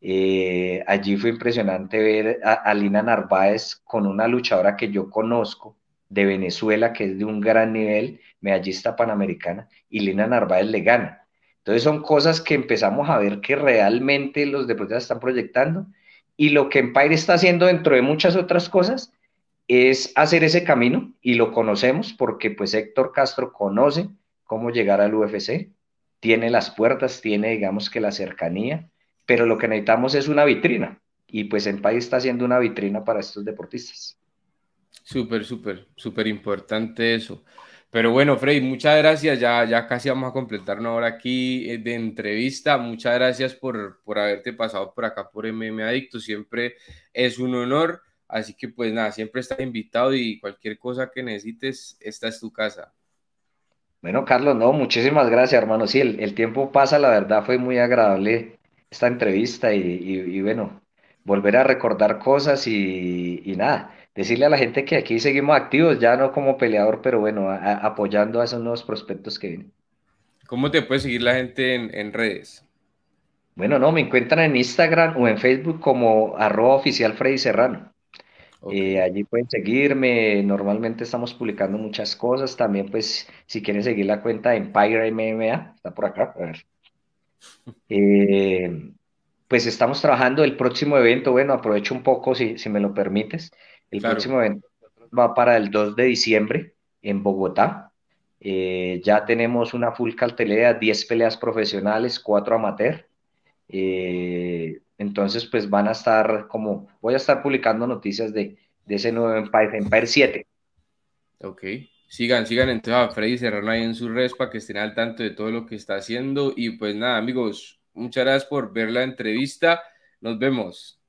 Eh, allí fue impresionante ver a, a, Lina Narváez con una luchadora que yo conozco de Venezuela, que es de un gran nivel, medallista panamericana, y Lina Narváez le gana. Entonces son cosas que empezamos a ver que realmente los deportistas están proyectando y lo que Empire está haciendo dentro de muchas otras cosas es hacer ese camino y lo conocemos porque pues Héctor Castro conoce, cómo llegar al UFC. Tiene las puertas, tiene, digamos que la cercanía, pero lo que necesitamos es una vitrina. Y pues el país está haciendo una vitrina para estos deportistas. Súper, súper, súper importante eso. Pero bueno, Freddy, muchas gracias. Ya, ya casi vamos a completar una hora aquí eh, de entrevista. Muchas gracias por, por haberte pasado por acá por MM Adicto. Siempre es un honor. Así que pues nada, siempre estás invitado y cualquier cosa que necesites, esta es tu casa. Bueno, Carlos, no, muchísimas gracias, hermano. Sí, el, tiempo pasa, la verdad fue muy agradable esta entrevista y, bueno, volver a recordar cosas y, y, nada, decirle a la gente que aquí seguimos activos, ya no como peleador, pero bueno, apoyando a esos nuevos prospectos que vienen. ¿Cómo te puede seguir la gente en, en redes? Bueno, no, me encuentran en Instagram o en Facebook como arroba oficial Serrano. Eh, allí pueden seguirme, normalmente estamos publicando muchas cosas, también pues si quieren seguir la cuenta de Empire MMA, está por acá, (laughs) eh, pues estamos trabajando el próximo evento, bueno, aprovecho un poco si, me lo permites, el próximo evento va para el 2 de diciembre en Bogotá, eh, ya tenemos una full cartelera, 10 peleas profesionales, 4 amateur. Entonces, pues van a estar como, voy a estar publicando noticias de, ese nuevo Empire, Empire 7. Ok, sigan, sigan entonces a Freddy Serrano ahí en su redes para que estén al tanto de todo lo que está haciendo. Y pues nada, amigos, muchas gracias por ver la entrevista. Nos vemos.